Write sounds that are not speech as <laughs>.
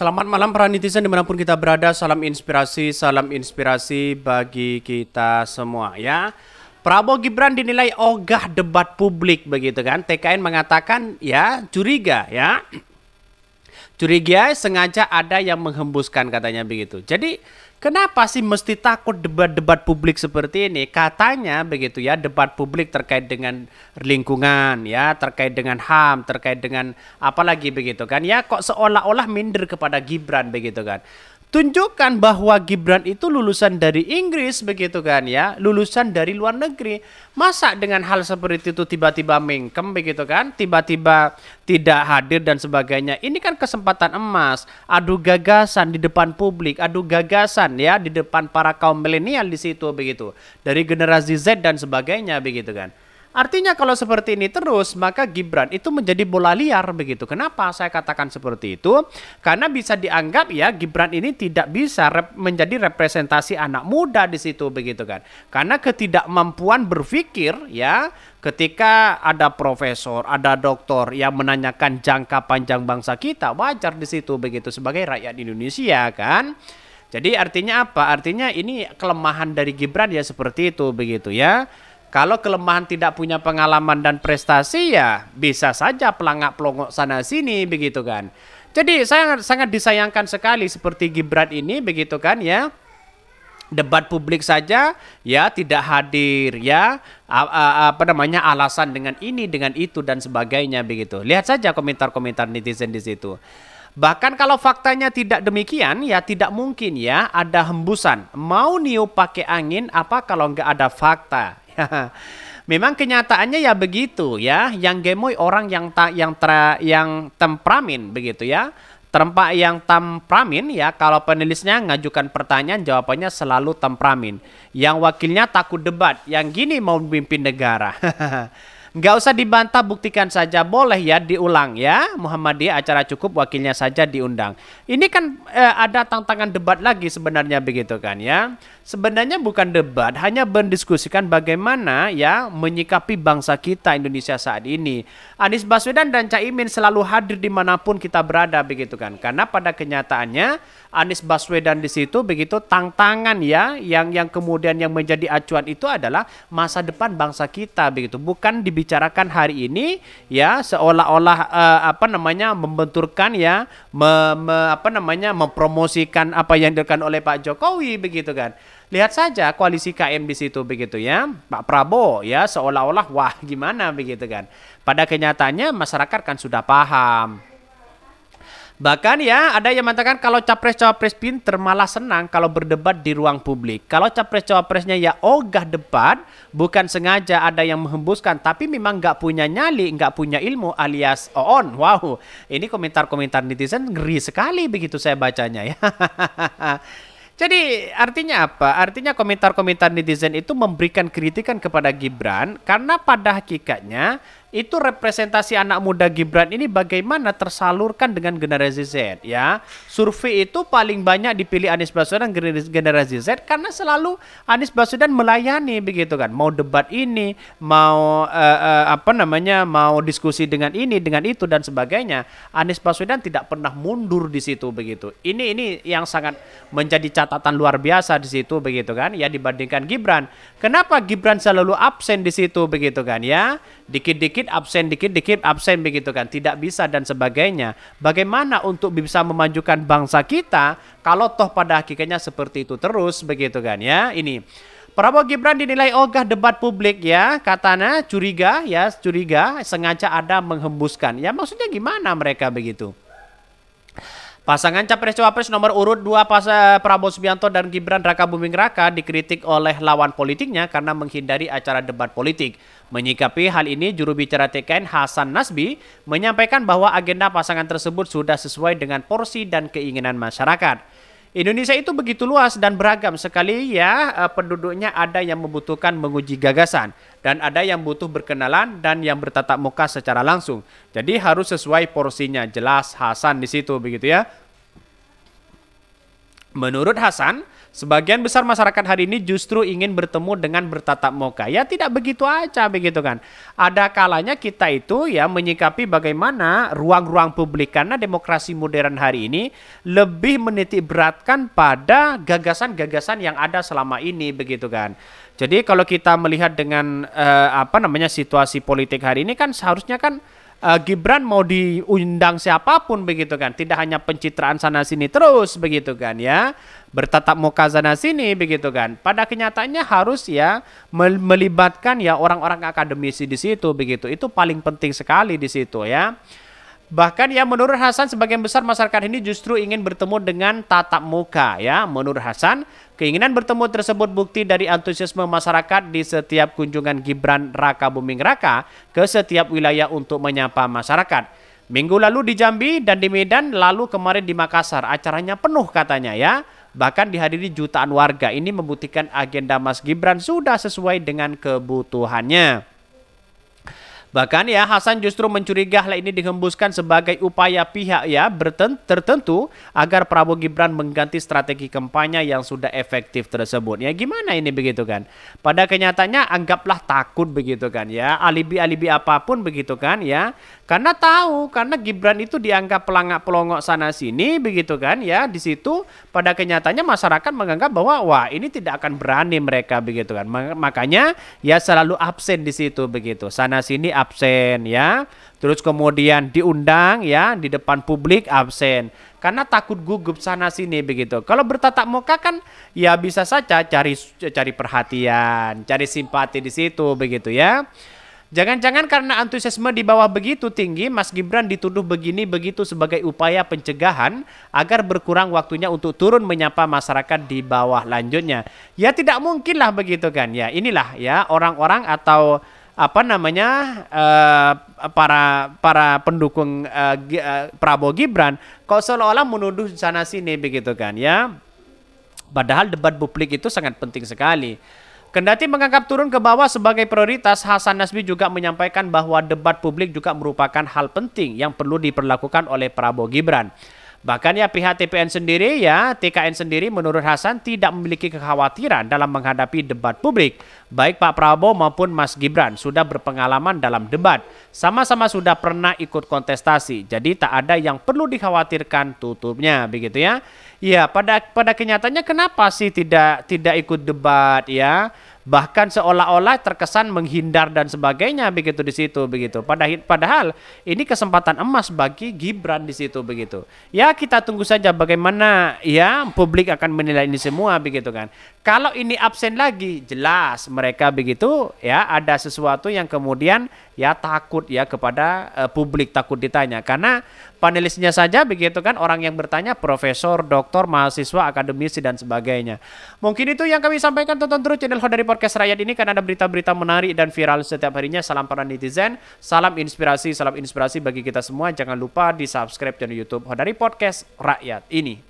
Selamat malam para netizen dimanapun kita berada. Salam inspirasi, salam inspirasi bagi kita semua ya. Prabowo Gibran dinilai ogah debat publik begitu kan. TKN mengatakan ya curiga ya. Curiga sengaja ada yang menghembuskan katanya begitu. Jadi Kenapa sih mesti takut debat-debat publik seperti ini? Katanya begitu ya, debat publik terkait dengan lingkungan ya, terkait dengan HAM, terkait dengan apalagi begitu kan. Ya kok seolah-olah minder kepada Gibran begitu kan tunjukkan bahwa Gibran itu lulusan dari Inggris begitu kan ya, lulusan dari luar negeri. Masa dengan hal seperti itu tiba-tiba mengkem begitu kan, tiba-tiba tidak hadir dan sebagainya. Ini kan kesempatan emas, adu gagasan di depan publik, adu gagasan ya di depan para kaum milenial di situ begitu. Dari generasi Z dan sebagainya begitu kan. Artinya kalau seperti ini terus maka Gibran itu menjadi bola liar begitu. Kenapa saya katakan seperti itu? Karena bisa dianggap ya Gibran ini tidak bisa rep menjadi representasi anak muda di situ begitu kan. Karena ketidakmampuan berpikir ya ketika ada profesor, ada doktor yang menanyakan jangka panjang bangsa kita wajar di situ begitu sebagai rakyat Indonesia kan. Jadi artinya apa? Artinya ini kelemahan dari Gibran ya seperti itu begitu ya. Kalau kelemahan tidak punya pengalaman dan prestasi ya bisa saja pelangak pelongok sana sini begitu kan. Jadi saya sangat disayangkan sekali seperti Gibran ini begitu kan ya. Debat publik saja ya tidak hadir ya apa namanya alasan dengan ini dengan itu dan sebagainya begitu. Lihat saja komentar-komentar netizen di situ. Bahkan kalau faktanya tidak demikian ya tidak mungkin ya ada hembusan. Mau niup pakai angin apa kalau nggak ada fakta Ya. Memang kenyataannya ya begitu ya. Yang gemoy orang yang tak yang tra, yang tempramin begitu ya. Terempak yang tempramin ya kalau penulisnya ngajukan pertanyaan jawabannya selalu tempramin. Yang wakilnya takut debat, yang gini mau memimpin negara. <laughs> Nggak usah dibantah, buktikan saja. Boleh ya diulang ya. Muhammadiyah acara cukup wakilnya saja diundang. Ini kan eh, ada tantangan debat lagi sebenarnya begitu kan ya. Sebenarnya bukan debat, hanya berdiskusikan bagaimana ya menyikapi bangsa kita Indonesia saat ini. Anies Baswedan dan Caimin selalu hadir dimanapun kita berada begitu kan. Karena pada kenyataannya Anies Baswedan di situ begitu tantangan ya yang yang kemudian yang menjadi acuan itu adalah masa depan bangsa kita begitu. Bukan di bicarakan hari ini ya seolah-olah uh, apa namanya membenturkan ya me, me, apa namanya mempromosikan apa yang dilakukan oleh Pak Jokowi begitu kan. Lihat saja koalisi KM di situ begitu ya. Pak Prabowo ya seolah-olah wah gimana begitu kan. Pada kenyataannya masyarakat kan sudah paham Bahkan ya ada yang mengatakan kalau capres-cawapres pinter malah senang kalau berdebat di ruang publik. Kalau capres-cawapresnya ya ogah debat, bukan sengaja ada yang menghembuskan, tapi memang nggak punya nyali, nggak punya ilmu alias on. Wow, ini komentar-komentar netizen ngeri sekali begitu saya bacanya ya. <laughs> Jadi artinya apa? Artinya komentar-komentar netizen itu memberikan kritikan kepada Gibran karena pada hakikatnya itu representasi anak muda Gibran ini bagaimana tersalurkan dengan generasi Z ya. Survei itu paling banyak dipilih Anies Baswedan generasi Z karena selalu Anies Baswedan melayani begitu kan. Mau debat ini, mau uh, uh, apa namanya, mau diskusi dengan ini, dengan itu dan sebagainya. Anies Baswedan tidak pernah mundur di situ begitu. Ini ini yang sangat menjadi catatan luar biasa di situ begitu kan ya dibandingkan Gibran. Kenapa Gibran selalu absen di situ begitu kan ya? Dikit-dikit dikit absen dikit dikit absen begitu kan tidak bisa dan sebagainya bagaimana untuk bisa memajukan bangsa kita kalau toh pada hakikatnya seperti itu terus begitu kan ya ini Prabowo Gibran dinilai ogah debat publik ya, katanya curiga ya, curiga sengaja ada menghembuskan. Ya maksudnya gimana mereka begitu? Pasangan Capres-Cawapres nomor urut 2 eh, Prabowo Subianto dan Gibran Raka Buming Raka dikritik oleh lawan politiknya karena menghindari acara debat politik. Menyikapi hal ini, juru bicara TKN Hasan Nasbi menyampaikan bahwa agenda pasangan tersebut sudah sesuai dengan porsi dan keinginan masyarakat. Indonesia itu begitu luas dan beragam sekali ya eh, penduduknya ada yang membutuhkan menguji gagasan dan ada yang butuh berkenalan dan yang bertatap muka secara langsung. Jadi harus sesuai porsinya jelas Hasan di situ begitu ya. Menurut Hasan, Sebagian besar masyarakat hari ini justru ingin bertemu dengan bertatap muka. Ya tidak begitu aja begitu kan. Ada kalanya kita itu ya menyikapi bagaimana ruang-ruang publik karena demokrasi modern hari ini lebih menitik beratkan pada gagasan-gagasan yang ada selama ini begitu kan. Jadi kalau kita melihat dengan eh, apa namanya situasi politik hari ini kan seharusnya kan uh, Gibran mau diundang siapapun begitu kan. Tidak hanya pencitraan sana sini terus begitu kan ya. Bertatap muka sana sini begitu kan. Pada kenyataannya harus ya melibatkan ya orang-orang akademisi di situ begitu. Itu paling penting sekali di situ ya. Bahkan ya menurut Hasan sebagian besar masyarakat ini justru ingin bertemu dengan tatap muka ya. Menurut Hasan, keinginan bertemu tersebut bukti dari antusiasme masyarakat di setiap kunjungan Gibran Raka Buming Raka ke setiap wilayah untuk menyapa masyarakat. Minggu lalu di Jambi dan di Medan, lalu kemarin di Makassar. Acaranya penuh katanya ya. Bahkan dihadiri jutaan warga. Ini membuktikan agenda Mas Gibran sudah sesuai dengan kebutuhannya. Bahkan ya Hasan justru mencurigah hal ini dihembuskan sebagai upaya pihak ya tertentu agar Prabowo Gibran mengganti strategi kampanye yang sudah efektif tersebut. Ya gimana ini begitu kan? Pada kenyataannya anggaplah takut begitu kan ya. Alibi-alibi apapun begitu kan ya. Karena tahu karena Gibran itu dianggap pelangak pelongok sana sini begitu kan ya. Di situ pada kenyataannya masyarakat menganggap bahwa wah ini tidak akan berani mereka begitu kan. Makanya ya selalu absen di situ begitu. Sana sini absen ya. Terus kemudian diundang ya di depan publik absen karena takut gugup sana sini begitu. Kalau bertatap muka kan ya bisa saja cari cari perhatian, cari simpati di situ begitu ya. Jangan-jangan karena antusiasme di bawah begitu tinggi, Mas Gibran dituduh begini begitu sebagai upaya pencegahan agar berkurang waktunya untuk turun menyapa masyarakat di bawah lanjutnya. Ya tidak mungkinlah begitu kan ya. Inilah ya orang-orang atau apa namanya uh, para para pendukung uh, uh, Prabowo Gibran kok seolah-olah menuduh sana sini begitu kan ya padahal debat publik itu sangat penting sekali Kendati menganggap turun ke bawah sebagai prioritas, Hasan Nasbi juga menyampaikan bahwa debat publik juga merupakan hal penting yang perlu diperlakukan oleh Prabowo Gibran. Bahkan ya pihak TPN sendiri ya, TKN sendiri menurut Hasan tidak memiliki kekhawatiran dalam menghadapi debat publik. Baik Pak Prabowo maupun Mas Gibran sudah berpengalaman dalam debat. Sama-sama sudah pernah ikut kontestasi. Jadi tak ada yang perlu dikhawatirkan tutupnya begitu ya. Ya, pada pada kenyataannya kenapa sih tidak tidak ikut debat ya? bahkan seolah-olah terkesan menghindar dan sebagainya begitu di situ begitu. Padahal, padahal ini kesempatan emas bagi Gibran di situ begitu. Ya kita tunggu saja bagaimana ya publik akan menilai ini semua begitu kan. Kalau ini absen lagi, jelas mereka begitu ya ada sesuatu yang kemudian ya takut ya kepada uh, publik takut ditanya karena panelisnya saja begitu kan orang yang bertanya profesor, doktor, mahasiswa, akademisi dan sebagainya. Mungkin itu yang kami sampaikan tonton terus channel dari podcast rakyat ini karena ada berita-berita menarik dan viral setiap harinya. Salam para netizen, salam inspirasi, salam inspirasi bagi kita semua. Jangan lupa di subscribe channel YouTube dari Podcast Rakyat ini.